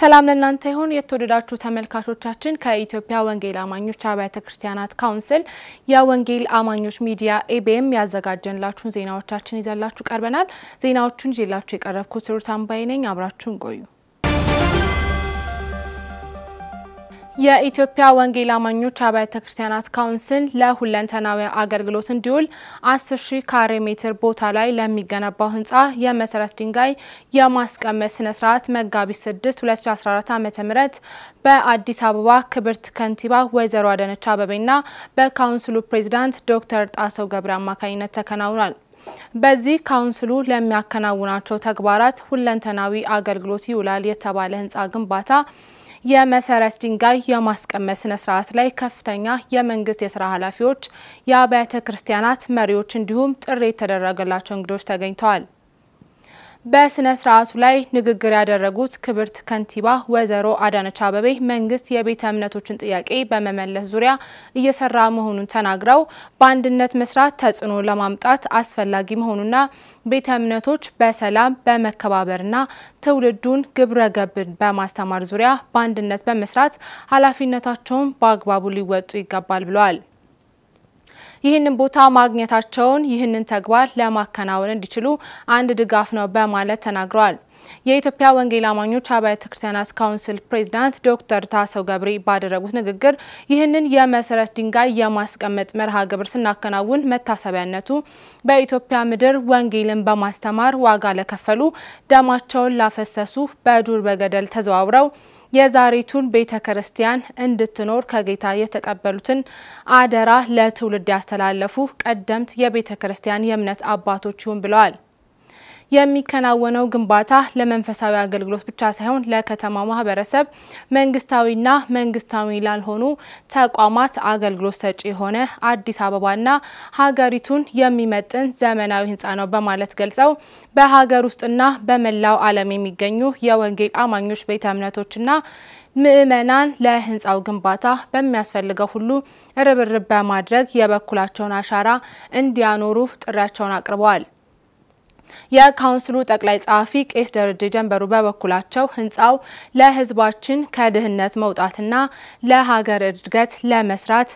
ሰላም ለእናንተ ይሁን። የተወደዳችሁ ተመልካቾቻችን ከኢትዮጵያ ወንጌል አማኞች አብያተ ክርስቲያናት ካውንስል የወንጌል አማኞች ሚዲያ ኤቢኤም ያዘጋጀንላችሁን ዜናዎቻችን ይዘላችሁ ቀርበናል። ዜናዎቹን ይዤላችሁ የቀረብኩት ሩት አምባይ ነኝ። አብራችሁን ቆዩ። የኢትዮጵያ ወንጌል አማኞች አብያተ ክርስቲያናት ካውንስል ለሁለንተናዊ አገልግሎት እንዲውል 10 ሺ ካሬ ሜትር ቦታ ላይ ለሚገነባው ህንፃ የመሰረት ድንጋይ የማስቀመጥ ስነ ስርዓት መጋቢት 6 2014 ዓ.ም በአዲስ አበባ ክብርት ከንቲባ ወይዘሮ አዳነች አቤቤና በካውንስሉ ፕሬዚዳንት ዶክተር ጣሰው ገብረ አማካኝነት ተከናውኗል። በዚህ ካውንስሉ ለሚያከናውናቸው ተግባራት ሁለንተናዊ አገልግሎት ይውላል የተባለ ህንፃ ግንባታ የመሰረት ድንጋይ የማስቀመጥ ስነ ስርዓት ላይ ከፍተኛ የመንግስት የስራ ኃላፊዎች፣ የአብያተ ክርስቲያናት መሪዎች እንዲሁም ጥሪ የተደረገላቸው እንግዶች ተገኝተዋል። በስነ ስርዓቱ ላይ ንግግር ያደረጉት ክብርት ከንቲባ ወይዘሮ አዳነች አበቤ መንግስት የቤተ እምነቶችን ጥያቄ በመመለስ ዙሪያ እየሰራ መሆኑን ተናግረው በአንድነት መስራት ተጽዕኖ ለማምጣት አስፈላጊ መሆኑና ቤተ እምነቶች በሰላም በመከባበርና ትውልዱን ግብረ ገብን በማስተማር ዙሪያ በአንድነት በመስራት ኃላፊነታቸውን በአግባቡ ሊወጡ ይገባል ብለዋል። ይህንን ቦታ ማግኘታቸውን ይህንን ተግባር ለማከናወን እንዲችሉ አንድ ድጋፍ ነው በማለት ተናግረዋል። የኢትዮጵያ ወንጌል አማኞች አብያተ ክርስቲያናት ካውንስል ፕሬዚዳንት ዶክተር ታሰው ገብሬ ባደረጉት ንግግር ይህንን የመሰረት ድንጋይ የማስቀመጥ መርሃ ግብር ስናከናውን መታሰቢያነቱ በኢትዮጵያ ምድር ወንጌልን በማስተማር ዋጋ ለከፈሉ፣ ደማቸውን ላፈሰሱ፣ በዱር በገደል ተዘዋውረው የዛሬቱን ቤተ ክርስቲያን እንድትኖር ከጌታ የተቀበሉትን አደራ ለትውልድ ያስተላለፉ ቀደምት የቤተ ክርስቲያን የእምነት አባቶች ይሁን ብለዋል። የሚከናወነው ግንባታ ለመንፈሳዊ አገልግሎት ብቻ ሳይሆን ለከተማ ማህበረሰብ መንግስታዊና መንግስታዊ ላልሆኑ ተቋማት አገልግሎት ሰጪ የሆነ አዲስ አበባና ሀገሪቱን የሚመጥን ዘመናዊ ህንፃ ነው በማለት ገልጸው በሀገር ውስጥና በመላው ዓለም የሚገኙ የወንጌል አማኞች ቤተ እምነቶችና ምእመናን ለህንፃው ግንባታ በሚያስፈልገው ሁሉ ርብርብ በማድረግ የበኩላቸውን አሻራ እንዲያኖሩ ጥሪያቸውን አቅርበዋል። የካውንስሉ ጠቅላይ ጸሐፊ ቄስ ደረጀ ጀንበሩ በበኩላቸው ህንፃው ለህዝባችን ከድህነት መውጣትና ለሀገር እድገት ለመስራት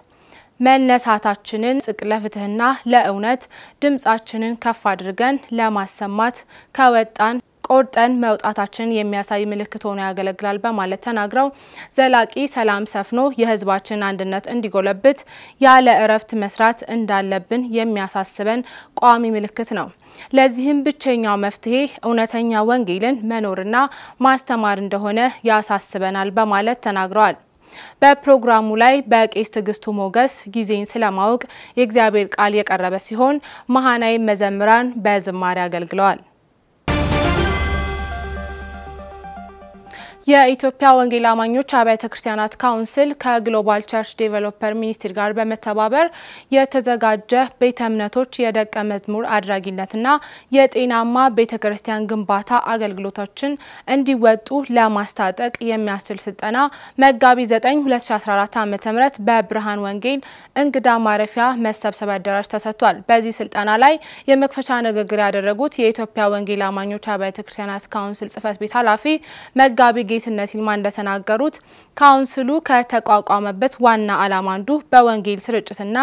መነሳታችንን ጽቅ ለፍትህና ለእውነት ድምጻችንን ከፍ አድርገን ለማሰማት ከወጣን ቆርጠን መውጣታችን የሚያሳይ ምልክት ሆኖ ያገለግላል በማለት ተናግረው ዘላቂ ሰላም ሰፍኖ የህዝባችን አንድነት እንዲጎለብት ያለ እረፍት መስራት እንዳለብን የሚያሳስበን ቋሚ ምልክት ነው። ለዚህም ብቸኛው መፍትሄ እውነተኛ ወንጌልን መኖርና ማስተማር እንደሆነ ያሳስበናል በማለት ተናግረዋል። በፕሮግራሙ ላይ በቄስ ትዕግስቱ ሞገስ ጊዜን ስለማወቅ የእግዚአብሔር ቃል የቀረበ ሲሆን መሃናዊ መዘምራን በዝማሬ አገልግለዋል። የኢትዮጵያ ወንጌል አማኞች አብያተ ክርስቲያናት ካውንስል ከግሎባል ቸርች ዴቨሎፐር ሚኒስትሪ ጋር በመተባበር የተዘጋጀ ቤተ እምነቶች የደቀ መዝሙር አድራጊነትና የጤናማ ቤተ ክርስቲያን ግንባታ አገልግሎቶችን እንዲወጡ ለማስታጠቅ የሚያስችል ስልጠና መጋቢ 9 2014 ዓ ም በብርሃን ወንጌል እንግዳ ማረፊያ መሰብሰቢያ አዳራሽ ተሰጥቷል። በዚህ ስልጠና ላይ የመክፈቻ ንግግር ያደረጉት የኢትዮጵያ ወንጌል አማኞች አብያተ ክርስቲያናት ካውንስል ጽህፈት ቤት ኃላፊ መጋቢ ጌትነት ይልማ እንደተናገሩት ካውንስሉ ከተቋቋመበት ዋና ዓላማ አንዱ በወንጌል ስርጭትና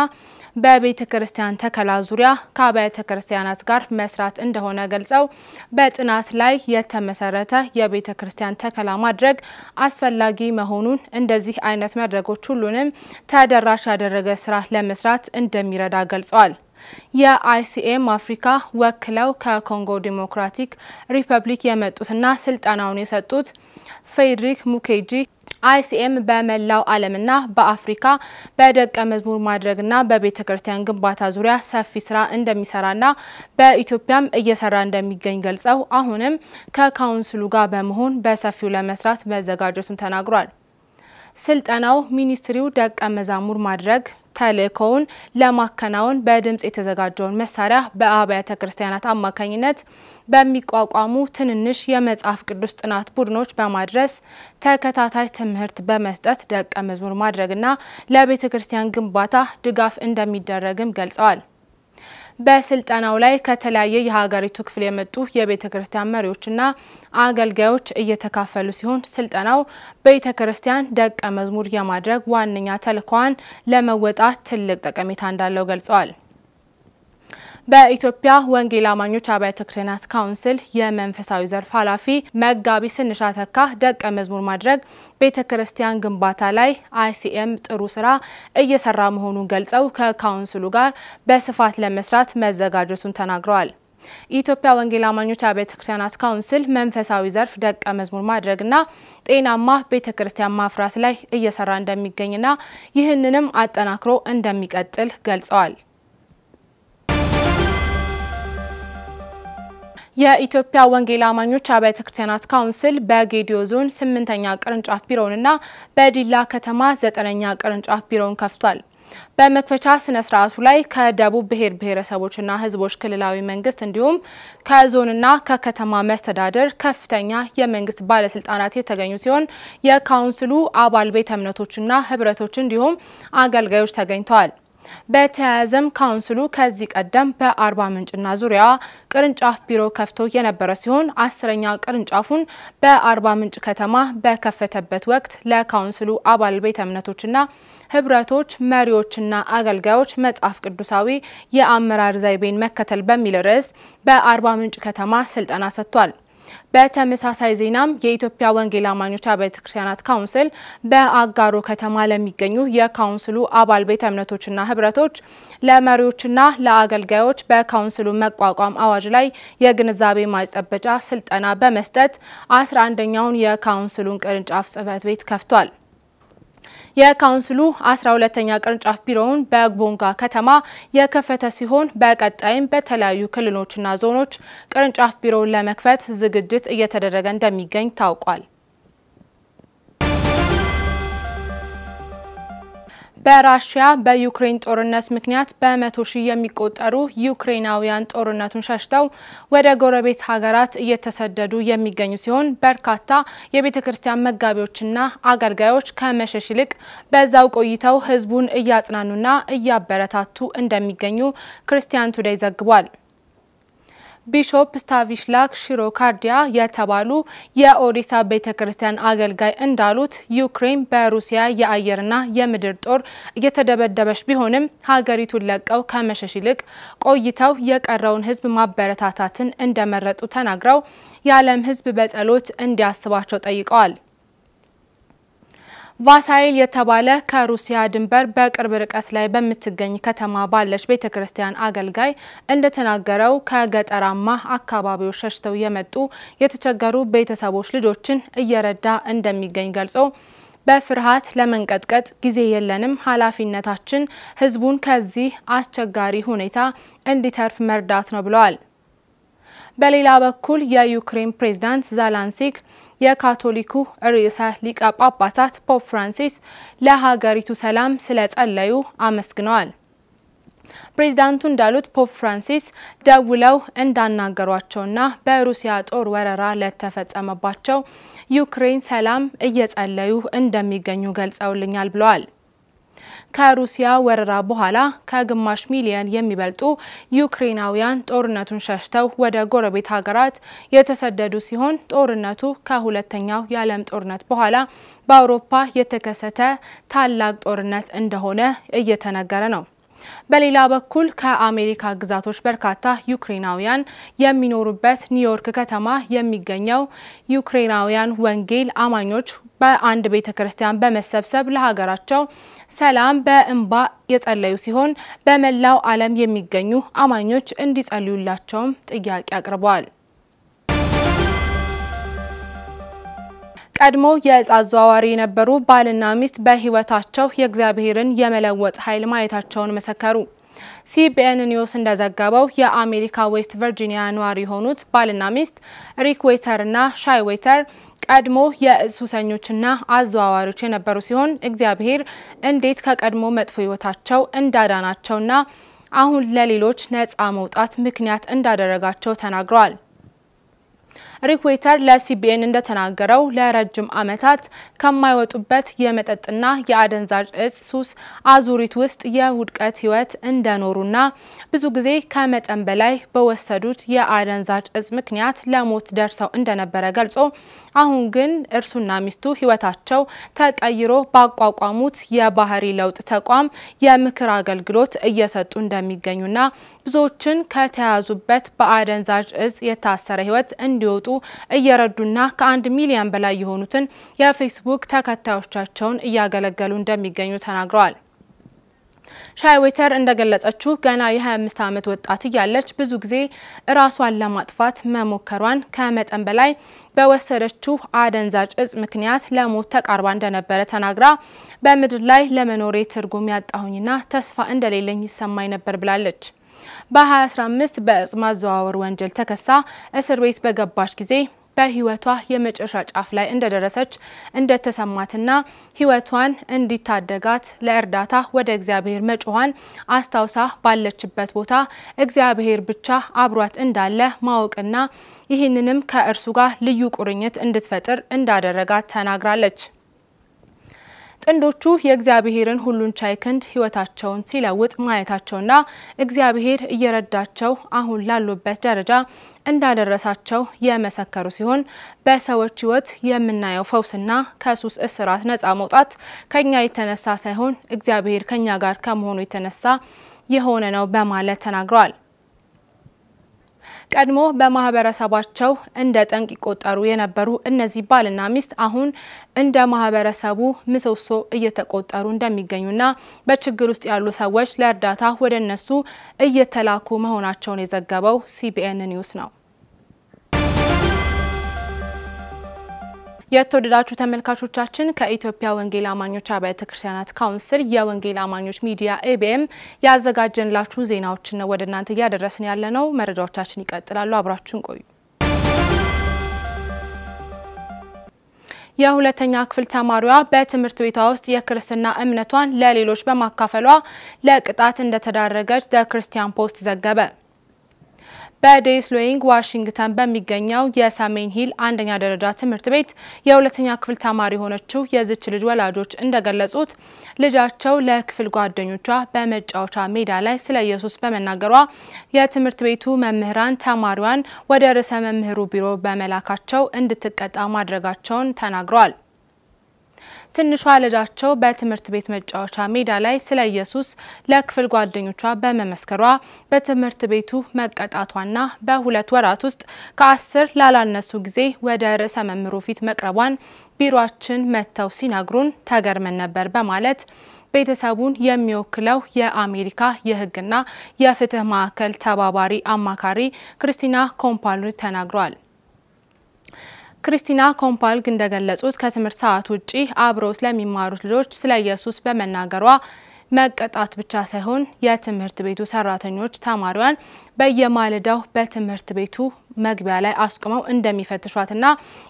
በቤተ ክርስቲያን ተከላ ዙሪያ ከአብያተ ክርስቲያናት ጋር መስራት እንደሆነ ገልጸው በጥናት ላይ የተመሰረተ የቤተ ክርስቲያን ተከላ ማድረግ አስፈላጊ መሆኑን እንደዚህ አይነት መድረኮች ሁሉንም ተደራሽ ያደረገ ስራ ለመስራት እንደሚረዳ ገልጸዋል። የአይሲኤም አፍሪካ ወክለው ከኮንጎ ዲሞክራቲክ ሪፐብሊክ የመጡትና ስልጠናውን የሰጡት ፌድሪክ ሙኬጂ አይሲኤም በመላው ዓለምና በአፍሪካ በደቀ መዝሙር ማድረግና በቤተ ክርስቲያን ግንባታ ዙሪያ ሰፊ ስራ እንደሚሰራና በኢትዮጵያም እየሰራ እንደሚገኝ ገልጸው አሁንም ከካውንስሉ ጋር በመሆን በሰፊው ለመስራት መዘጋጀቱን ተናግሯል። ስልጠናው ሚኒስትሪው ደቀ መዛሙር ማድረግ ተልእኮውን ለማከናወን በድምፅ የተዘጋጀውን መሳሪያ በአብያተ ክርስቲያናት አማካኝነት በሚቋቋሙ ትንንሽ የመጽሐፍ ቅዱስ ጥናት ቡድኖች በማድረስ ተከታታይ ትምህርት በመስጠት ደቀ መዝሙር ማድረግና ለቤተ ክርስቲያን ግንባታ ድጋፍ እንደሚደረግም ገልጸዋል። በስልጠናው ላይ ከተለያየ የሀገሪቱ ክፍል የመጡ የቤተ ክርስቲያን መሪዎችና አገልጋዮች እየተካፈሉ ሲሆን ስልጠናው ቤተ ክርስቲያን ደቀ መዝሙር የማድረግ ዋነኛ ተልእኮዋን ለመወጣት ትልቅ ጠቀሜታ እንዳለው ገልጸዋል። በኢትዮጵያ ወንጌል አማኞች አብያተ ክርስቲያናት ካውንስል የመንፈሳዊ ዘርፍ ኃላፊ መጋቢ ስንሻ ተካ ደቀ መዝሙር ማድረግ ቤተ ክርስቲያን ግንባታ ላይ አይሲኤም ጥሩ ስራ እየሰራ መሆኑን ገልጸው ከካውንስሉ ጋር በስፋት ለመስራት መዘጋጀቱን ተናግረዋል። የኢትዮጵያ ወንጌል አማኞች አብያተ ክርስቲያናት ካውንስል መንፈሳዊ ዘርፍ ደቀ መዝሙር ማድረግና ጤናማ ቤተ ክርስቲያን ማፍራት ላይ እየሰራ እንደሚገኝና ይህንንም አጠናክሮ እንደሚቀጥል ገልጸዋል። የኢትዮጵያ ወንጌል አማኞች አብያተ ክርስቲያናት ካውንስል በጌዲዮ ዞን ስምንተኛ ቅርንጫፍ ቢሮውንና በዲላ ከተማ ዘጠነኛ ቅርንጫፍ ቢሮውን ከፍቷል። በመክፈቻ ስነ ስርዓቱ ላይ ከደቡብ ብሔር ብሔረሰቦችና ሕዝቦች ክልላዊ መንግስት እንዲሁም ከዞንና ከከተማ መስተዳደር ከፍተኛ የመንግስት ባለስልጣናት የተገኙ ሲሆን የካውንስሉ አባል ቤተ እምነቶችና ህብረቶች እንዲሁም አገልጋዮች ተገኝተዋል። በተያያዘም ካውንስሉ ከዚህ ቀደም በአርባ ምንጭና ዙሪያ ቅርንጫፍ ቢሮ ከፍቶ የነበረ ሲሆን አስረኛ ቅርንጫፉን በአርባ ምንጭ ከተማ በከፈተበት ወቅት ለካውንስሉ አባል ቤተ እምነቶችና ህብረቶች መሪዎችና አገልጋዮች መጽሐፍ ቅዱሳዊ የአመራር ዘይቤን መከተል በሚል ርዕስ በአርባ ምንጭ ከተማ ስልጠና ሰጥቷል። በተመሳሳይ ዜናም የኢትዮጵያ ወንጌል አማኞች አብያተ ክርስቲያናት ካውንስል በአጋሮ ከተማ ለሚገኙ የካውንስሉ አባል ቤተ እምነቶችና ህብረቶች ለመሪዎችና ለአገልጋዮች በካውንስሉ መቋቋም አዋጅ ላይ የግንዛቤ ማስጨበጫ ስልጠና በመስጠት አስራ አንደኛውን የካውንስሉን ቅርንጫፍ ጽህፈት ቤት ከፍቷል። የካውንስሉ 12ተኛ ቅርንጫፍ ቢሮውን በቦንጋ ከተማ የከፈተ ሲሆን በቀጣይም በተለያዩ ክልሎችና ዞኖች ቅርንጫፍ ቢሮውን ለመክፈት ዝግጅት እየተደረገ እንደሚገኝ ታውቋል። በራሽያ በዩክሬን ጦርነት ምክንያት በመቶ ሺህ የሚቆጠሩ ዩክሬናውያን ጦርነቱን ሸሽተው ወደ ጎረቤት ሀገራት እየተሰደዱ የሚገኙ ሲሆን በርካታ የቤተ ክርስቲያን መጋቢዎችና አገልጋዮች ከመሸሽ ይልቅ በዛው ቆይተው ህዝቡን እያጽናኑና እያበረታቱ እንደሚገኙ ክርስቲያን ቱዴይ ዘግቧል። ቢሾፕ ስታቪሽላክ ሽሮካርዲያ የተባሉ የኦዲሳ ቤተ ክርስቲያን አገልጋይ እንዳሉት ዩክሬን በሩሲያ የአየርና የምድር ጦር እየተደበደበች ቢሆንም ሀገሪቱን ለቀው ከመሸሽ ይልቅ ቆይተው የቀረውን ሕዝብ ማበረታታትን እንደመረጡ ተናግረው የዓለም ሕዝብ በጸሎት እንዲያስባቸው ጠይቀዋል። ቫሳይል የተባለ ከሩሲያ ድንበር በቅርብ ርቀት ላይ በምትገኝ ከተማ ባለች ቤተ ክርስቲያን አገልጋይ እንደተናገረው ከገጠራማ አካባቢዎች ሸሽተው የመጡ የተቸገሩ ቤተሰቦች ልጆችን እየረዳ እንደሚገኝ ገልጾ በፍርሃት ለመንቀጥቀጥ ጊዜ የለንም። ኃላፊነታችን ህዝቡን ከዚህ አስቸጋሪ ሁኔታ እንዲተርፍ መርዳት ነው ብለዋል። በሌላ በኩል የዩክሬን ፕሬዝዳንት ዛላንሲክ የካቶሊኩ ርዕሰ ሊቀ ጳጳሳት ፖፕ ፍራንሲስ ለሀገሪቱ ሰላም ስለጸለዩ አመስግነዋል። ፕሬዚዳንቱ እንዳሉት ፖፕ ፍራንሲስ ደውለው እንዳናገሯቸውና በሩሲያ ጦር ወረራ ለተፈጸመባቸው ዩክሬን ሰላም እየጸለዩ እንደሚገኙ ገልጸውልኛል ብለዋል። ከሩሲያ ወረራ በኋላ ከግማሽ ሚሊዮን የሚበልጡ ዩክሬናውያን ጦርነቱን ሸሽተው ወደ ጎረቤት ሀገራት የተሰደዱ ሲሆን ጦርነቱ ከሁለተኛው የዓለም ጦርነት በኋላ በአውሮፓ የተከሰተ ታላቅ ጦርነት እንደሆነ እየተነገረ ነው። በሌላ በኩል ከአሜሪካ ግዛቶች በርካታ ዩክሬናውያን የሚኖሩበት ኒውዮርክ ከተማ የሚገኘው ዩክሬናውያን ወንጌል አማኞች በአንድ ቤተ ክርስቲያን በመሰብሰብ ለሀገራቸው ሰላም በእንባ የጸለዩ ሲሆን በመላው ዓለም የሚገኙ አማኞች እንዲጸልዩላቸውም ጥያቄ አቅርበዋል። ቀድሞ የዕፅ አዘዋዋሪ የነበሩ ባልና ሚስት በህይወታቸው የእግዚአብሔርን የመለወጥ ኃይል ማየታቸውን መሰከሩ። ሲቢኤን ኒውስ እንደዘገበው የአሜሪካ ዌስት ቨርጂኒያ ነዋሪ የሆኑት ባልና ሚስት ሪክ እና ሻይ ዌተር ቀድሞ የሱሰኞችና አዘዋዋሪዎች የነበሩ ሲሆን እግዚአብሔር እንዴት ከቀድሞ መጥፎ ህይወታቸው እንዳዳናቸውና አሁን ለሌሎች ነፃ መውጣት ምክንያት እንዳደረጋቸው ተናግረዋል። ሪኩዌተር ለሲቢኤን እንደተናገረው ለረጅም ዓመታት ከማይወጡበት የመጠጥና የአደንዛዥ እጽ ሱስ አዙሪት ውስጥ የውድቀት ህይወት እንደኖሩና ብዙ ጊዜ ከመጠን በላይ በወሰዱት የአደንዛዥ እጽ ምክንያት ለሞት ደርሰው እንደነበረ ገልጾ አሁን ግን እርሱና ሚስቱ ህይወታቸው ተቀይሮ ባቋቋሙት የባህሪ ለውጥ ተቋም የምክር አገልግሎት እየሰጡ እንደሚገኙና ብዙዎችን ከተያዙበት በአደንዛዥ እጽ የታሰረ ህይወት እንዲወጡ እየረዱና ከአንድ ሚሊዮን በላይ የሆኑትን የፌስቡክ ተከታዮቻቸውን እያገለገሉ እንደሚገኙ ተናግረዋል። ሻይ ዌተር እንደገለጸችው ገና የ25 ዓመት ወጣት እያለች ብዙ ጊዜ እራሷን ለማጥፋት መሞከሯን ከመጠን በላይ በወሰደችው አደንዛዥ እጽ ምክንያት ለሞት ተቃርባ እንደነበረ ተናግራ በምድር ላይ ለመኖሬ ትርጉም ያጣሁኝና ተስፋ እንደሌለኝ ይሰማኝ ነበር ብላለች። በ2015 በእጽ ማዘዋወር ወንጀል ተከሳ እስር ቤት በገባች ጊዜ በህይወቷ የመጨረሻ ጫፍ ላይ እንደደረሰች እንደተሰማትና ህይወቷን እንዲታደጋት ለእርዳታ ወደ እግዚአብሔር መጮኋን አስታውሳ ባለችበት ቦታ እግዚአብሔር ብቻ አብሯት እንዳለ ማወቅና ይህንንም ከእርሱ ጋር ልዩ ቁርኝት እንድትፈጥር እንዳደረጋት ተናግራለች። ጥንዶቹ የእግዚአብሔርን ሁሉን ቻይ ክንድ ህይወታቸውን ሲለውጥ ማየታቸውና እግዚአብሔር እየረዳቸው አሁን ላሉበት ደረጃ እንዳደረሳቸው የመሰከሩ ሲሆን በሰዎች ህይወት የምናየው ፈውስና ከሱስ እስራት ነፃ መውጣት ከኛ የተነሳ ሳይሆን እግዚአብሔር ከኛ ጋር ከመሆኑ የተነሳ የሆነ ነው በማለት ተናግረዋል። ቀድሞ በማህበረሰባቸው እንደ ጠንቅ ይቆጠሩ የነበሩ እነዚህ ባልና ሚስት አሁን እንደ ማህበረሰቡ ምሰሶ እየተቆጠሩ እንደሚገኙና በችግር ውስጥ ያሉ ሰዎች ለእርዳታ ወደ እነሱ እየተላኩ መሆናቸውን የዘገበው ሲቢኤን ኒውስ ነው። የተወደዳችሁ ተመልካቾቻችን ከኢትዮጵያ ወንጌል አማኞች አብያተ ክርስቲያናት ካውንስል የወንጌል አማኞች ሚዲያ ኤቢኤም ያዘጋጀንላችሁ ዜናዎችን ነው ወደ እናንተ እያደረስን ያለ ነው። መረጃዎቻችን ይቀጥላሉ። አብራችሁን ቆዩ። የሁለተኛ ክፍል ተማሪዋ በትምህርት ቤቷ ውስጥ የክርስትና እምነቷን ለሌሎች በማካፈሏ ለቅጣት እንደተዳረገች ዘ ክርስቲያን ፖስት ዘገበ። ሎይንግ ዋሽንግተን በሚገኘው የሰሜን ሂል አንደኛ ደረጃ ትምህርት ቤት የሁለተኛ ክፍል ተማሪ የሆነችው የዝች ልጅ ወላጆች እንደገለጹት ልጃቸው ለክፍል ጓደኞቿ በመጫወቻ ሜዳ ላይ ስለ ኢየሱስ በመናገሯ የትምህርት ቤቱ መምህራን ተማሪዋን ወደ ርዕሰ መምህሩ ቢሮ በመላካቸው እንድትቀጣ ማድረጋቸውን ተናግረዋል። ትንሿ ልጃቸው በትምህርት ቤት መጫወቻ ሜዳ ላይ ስለ ኢየሱስ ለክፍል ጓደኞቿ በመመስከሯ በትምህርት ቤቱ መቀጣቷና በሁለት ወራት ውስጥ ከአስር ላላነሱ ጊዜ ወደ ርዕሰ መምህሩ ፊት መቅረቧን ቢሮችን መጥተው ሲነግሩን ተገርመን ነበር በማለት ቤተሰቡን የሚወክለው የአሜሪካ የሕግና የፍትህ ማዕከል ተባባሪ አማካሪ ክርስቲና ኮምፓሉ ተናግሯል። ክሪስቲና ኮምፓልግ እንደገለጹት ከትምህርት ሰዓት ውጪ አብረው ስለሚማሩት ልጆች ስለ ኢየሱስ በመናገሯ መቀጣት ብቻ ሳይሆን የትምህርት ቤቱ ሰራተኞች ተማሪዋን በየማለዳው በትምህርት ቤቱ መግቢያ ላይ አስቁመው እንደሚፈትሿትና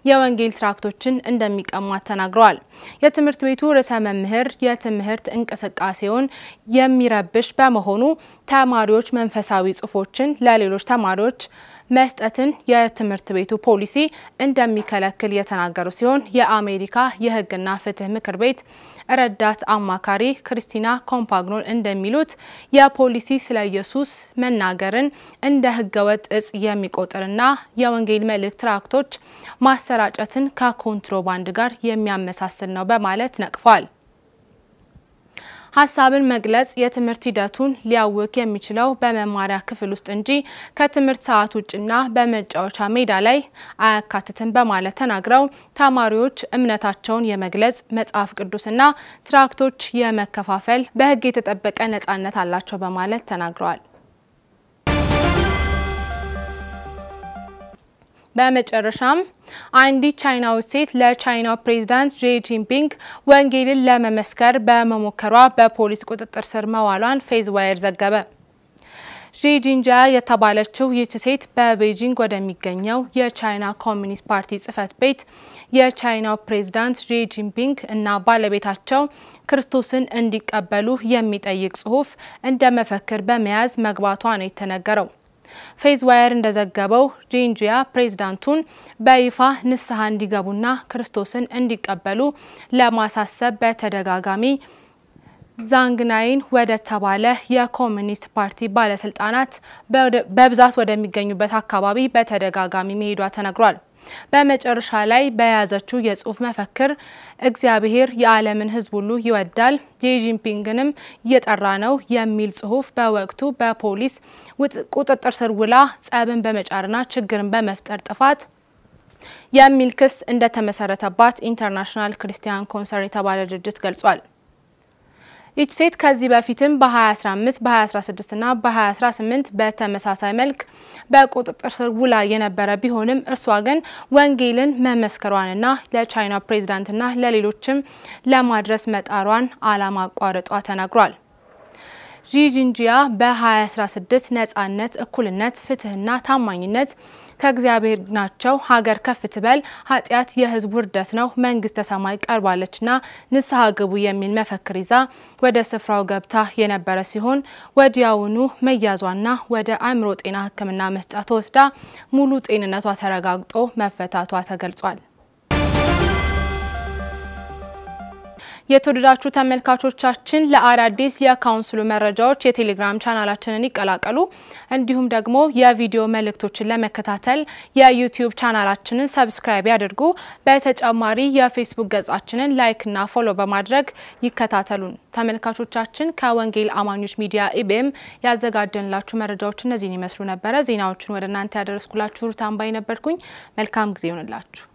የወንጌል ትራክቶችን እንደሚቀሟት ተናግረዋል። የትምህርት ቤቱ ርዕሰ መምህር የትምህርት እንቅስቃሴውን የሚረብሽ በመሆኑ ተማሪዎች መንፈሳዊ ጽሑፎችን ለሌሎች ተማሪዎች መስጠትን የትምህርት ቤቱ ፖሊሲ እንደሚከለክል የተናገሩ ሲሆን የአሜሪካ የህግና ፍትህ ምክር ቤት ረዳት አማካሪ ክርስቲና ኮምፓግኖል እንደሚሉት የፖሊሲ ስለ ኢየሱስ መናገርን እንደ ህገወጥ እጽ የሚቆጥርና የወንጌል መልእክት ትራክቶች ማሰራጨትን ከኮንትሮባንድ ጋር የሚያመሳስል ነው በማለት ነቅፏል። ሀሳብን መግለጽ የትምህርት ሂደቱን ሊያውክ የሚችለው በመማሪያ ክፍል ውስጥ እንጂ ከትምህርት ሰዓት ውጭና በመጫወቻ ሜዳ ላይ አያካትትም በማለት ተናግረው ተማሪዎች እምነታቸውን የመግለጽ መጽሐፍ ቅዱስና ትራክቶች የመከፋፈል በሕግ የተጠበቀ ነጻነት አላቸው በማለት ተናግረዋል። በመጨረሻም አንዲት ቻይናዊት ሴት ለቻይናው ፕሬዝዳንት ጂ ጂንፒንግ ወንጌልን ለመመስከር በመሞከሯ በፖሊስ ቁጥጥር ስር መዋሏን ፌዝ ዋየር ዘገበ። ዢ የተባለችው ይቺ ሴት በቤጂንግ ወደሚገኘው የቻይና ኮሚኒስት ፓርቲ ጽህፈት ቤት የቻይናው ፕሬዝዳንት ዢ ጂንፒንግ እና ባለቤታቸው ክርስቶስን እንዲቀበሉ የሚጠይቅ ጽሁፍ እንደ መፈክር በመያዝ መግባቷ ነው የተነገረው። ፌዝ ዋየር እንደዘገበው ጂንጂያ ፕሬዝዳንቱን በይፋ ንስሐ እንዲገቡና ክርስቶስን እንዲቀበሉ ለማሳሰብ በተደጋጋሚ ዛንግናይን ወደ ተባለ የኮሚኒስት ፓርቲ ባለስልጣናት በብዛት ወደሚገኙበት አካባቢ በተደጋጋሚ መሄዷ ተነግሯል። በመጨረሻ ላይ በያዘችው የጽሁፍ መፈክር እግዚአብሔር የዓለምን ህዝብ ሁሉ ይወዳል የጂንፒንግንም እየጠራ ነው የሚል ጽሁፍ በወቅቱ በፖሊስ ቁጥጥር ስር ውላ ጸብን በመጫርና ችግርን በመፍጠር ጥፋት የሚል ክስ እንደተመሰረተባት ኢንተርናሽናል ክርስቲያን ኮንሰርን የተባለ ድርጅት ገልጿል። ይች ሴት ከዚህ በፊትም በ2015 በ2016 እና በ2018 በተመሳሳይ መልክ በቁጥጥር ስር ውላ የነበረ ቢሆንም እርሷ ግን ወንጌልን መመስከሯንና ለቻይና ፕሬዚዳንትና ለሌሎችም ለማድረስ መጣሯን አለማቋረጧ ተናግሯል። ዢ በ2016 ነጻነት፣ እኩልነት፣ ፍትህና ታማኝነት ከእግዚአብሔር ናቸው። ሀገር ከፍ ትበል፣ ኃጢአት የህዝቡ ውርደት ነው፣ መንግስተ ሰማይ ቀርባለችና ንስሐ ግቡ የሚል መፈክር ይዛ ወደ ስፍራው ገብታ የነበረ ሲሆን ወዲያውኑ መያዟና ወደ አእምሮ ጤና ሕክምና መስጫ ተወስዳ ሙሉ ጤንነቷ ተረጋግጦ መፈታቷ ተገልጿል። የተወደዳችሁ ተመልካቾቻችን ለአዳዲስ የካውንስሉ መረጃዎች የቴሌግራም ቻናላችንን ይቀላቀሉ። እንዲሁም ደግሞ የቪዲዮ መልእክቶችን ለመከታተል የዩቲዩብ ቻናላችንን ሰብስክራይብ ያድርጉ። በተጨማሪ የፌስቡክ ገጻችንን ላይክና ፎሎ በማድረግ ይከታተሉን። ተመልካቾቻችን ከወንጌል አማኞች ሚዲያ ኢቢኤም ያዘጋጀንላችሁ መረጃዎች እነዚህን ይመስሉ ነበረ። ዜናዎቹን ወደ እናንተ ያደረስኩላችሁ ሩት አምባይ ነበርኩኝ። መልካም ጊዜ ይሆንላችሁ።